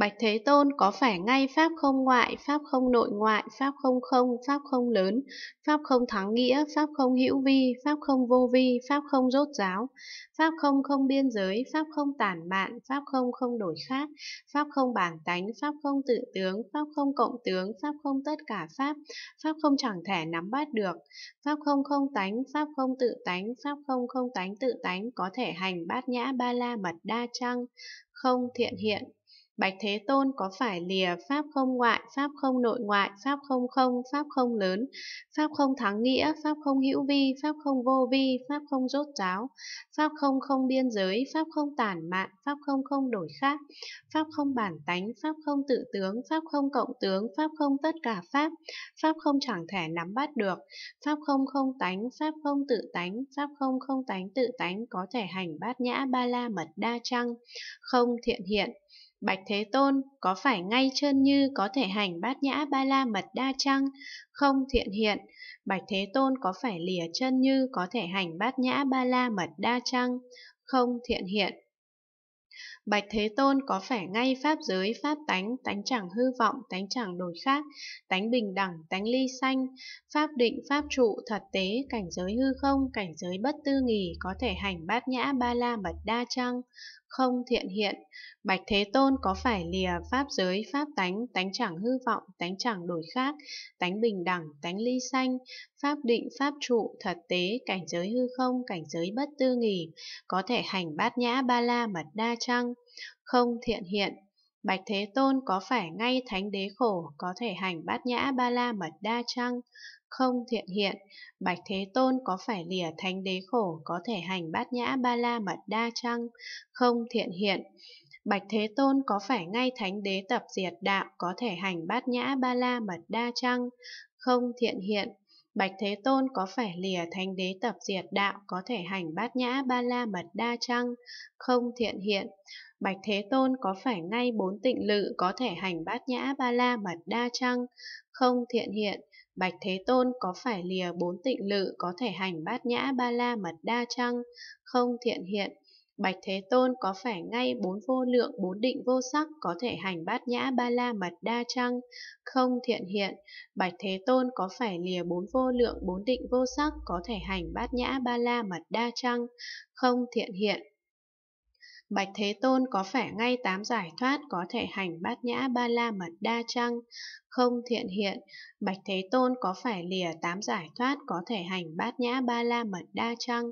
Bạch Thế Tôn có phải ngay pháp không ngoại, pháp không nội ngoại, pháp không không, pháp không lớn, pháp không thắng nghĩa, pháp không hữu vi, pháp không vô vi, pháp không rốt giáo, pháp không không biên giới, pháp không tản mạn, pháp không không đổi khác, pháp không bản tánh, pháp không tự tướng, pháp không cộng tướng, pháp không tất cả pháp, pháp không chẳng thể nắm bắt được, pháp không không tánh, pháp không tự tánh, pháp không không tánh tự tánh có thể hành bát nhã ba la mật đa trăng, không thiện hiện Bạch Thế Tôn có phải lìa pháp không ngoại, pháp không nội ngoại, pháp không không, pháp không lớn, pháp không thắng nghĩa, pháp không hữu vi, pháp không vô vi, pháp không rốt ráo, pháp không không biên giới, pháp không tản mạn, pháp không không đổi khác, pháp không bản tánh, pháp không tự tướng, pháp không cộng tướng, pháp không tất cả pháp, pháp không chẳng thể nắm bắt được, pháp không không tánh, pháp không tự tánh, pháp không không tánh tự tánh có thể hành bát nhã ba la mật đa trăng, không thiện hiện Bạch Thế Tôn, có phải ngay chân như có thể hành bát nhã ba la mật đa chăng? Không thiện hiện. Bạch Thế Tôn có phải lìa chân như có thể hành bát nhã ba la mật đa chăng? Không thiện hiện. Bạch Thế Tôn có phải ngay pháp giới, pháp tánh, tánh chẳng hư vọng, tánh chẳng đổi khác, tánh bình đẳng, tánh ly sanh, pháp định, pháp trụ, thật tế, cảnh giới hư không, cảnh giới bất tư nghì, có thể hành bát nhã ba la mật đa chăng? không thiện hiện. Bạch Thế Tôn có phải lìa pháp giới, pháp tánh, tánh chẳng hư vọng, tánh chẳng đổi khác, tánh bình đẳng, tánh ly sanh, pháp định, pháp trụ, thật tế, cảnh giới hư không, cảnh giới bất tư nghỉ, có thể hành bát nhã ba la mật đa chăng? Không thiện hiện, Bạch Thế Tôn có phải ngay Thánh Đế Khổ có thể hành bát nhã ba la mật đa chăng? Không thiện hiện, Bạch Thế Tôn có phải lìa Thánh Đế Khổ có thể hành bát nhã ba la mật đa chăng? Không thiện hiện, Bạch Thế Tôn có phải ngay Thánh Đế tập diệt đạo có thể hành bát nhã ba la mật đa chăng? Không thiện hiện, Bạch Thế Tôn có phải lìa thanh đế tập diệt đạo có thể hành bát nhã ba la mật đa chăng? Không thiện hiện. Bạch Thế Tôn có phải ngay bốn tịnh lự có thể hành bát nhã ba la mật đa chăng? Không thiện hiện. Bạch Thế Tôn có phải lìa bốn tịnh lự có thể hành bát nhã ba la mật đa chăng? Không thiện hiện. Bạch Thế Tôn có phải ngay bốn vô lượng bốn định vô sắc có thể hành bát nhã ba la mật đa chăng? Không thiện hiện, Bạch Thế Tôn có phải lìa bốn vô lượng bốn định vô sắc có thể hành bát nhã ba la mật đa chăng? Không thiện hiện. Bạch Thế Tôn có phải ngay tám giải thoát có thể hành bát nhã ba la mật đa chăng? Không thiện hiện, Bạch Thế Tôn có phải lìa tám giải thoát có thể hành bát nhã ba la mật đa chăng?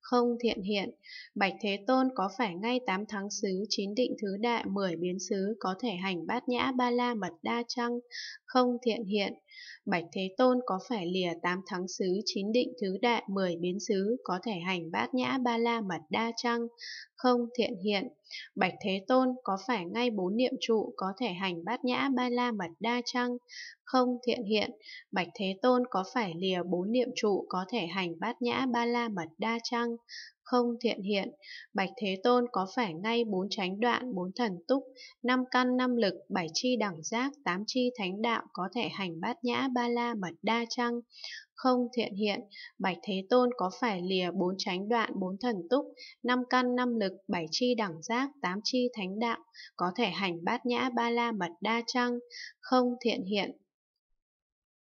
Không thiện hiện, Bạch Thế Tôn có phải ngay tám thắng xứ chín định thứ đại mười biến xứ có thể hành bát nhã ba la mật đa chăng? Không thiện hiện, Bạch Thế Tôn có phải lìa tám thắng xứ chín định thứ đại mười biến xứ có thể hành bát nhã ba la mật đa chăng? Không thiện hiện hiện. Bạch Thế Tôn có phải ngay bốn niệm trụ có thể hành bát nhã ba la mật đa chăng? Không thiện hiện, Bạch Thế Tôn có phải lìa bốn niệm trụ có thể hành bát nhã ba la mật đa chăng? không thiện hiện, Bạch Thế Tôn có phải ngay bốn chánh đoạn, bốn thần túc, năm căn năm lực, bảy chi đẳng giác, tám chi thánh đạo có thể hành bát nhã ba la mật đa chăng? Không thiện hiện, Bạch Thế Tôn có phải lìa bốn chánh đoạn, bốn thần túc, năm căn năm lực, bảy chi đẳng giác, tám chi thánh đạo, có thể hành bát nhã ba la mật đa chăng? Không thiện hiện,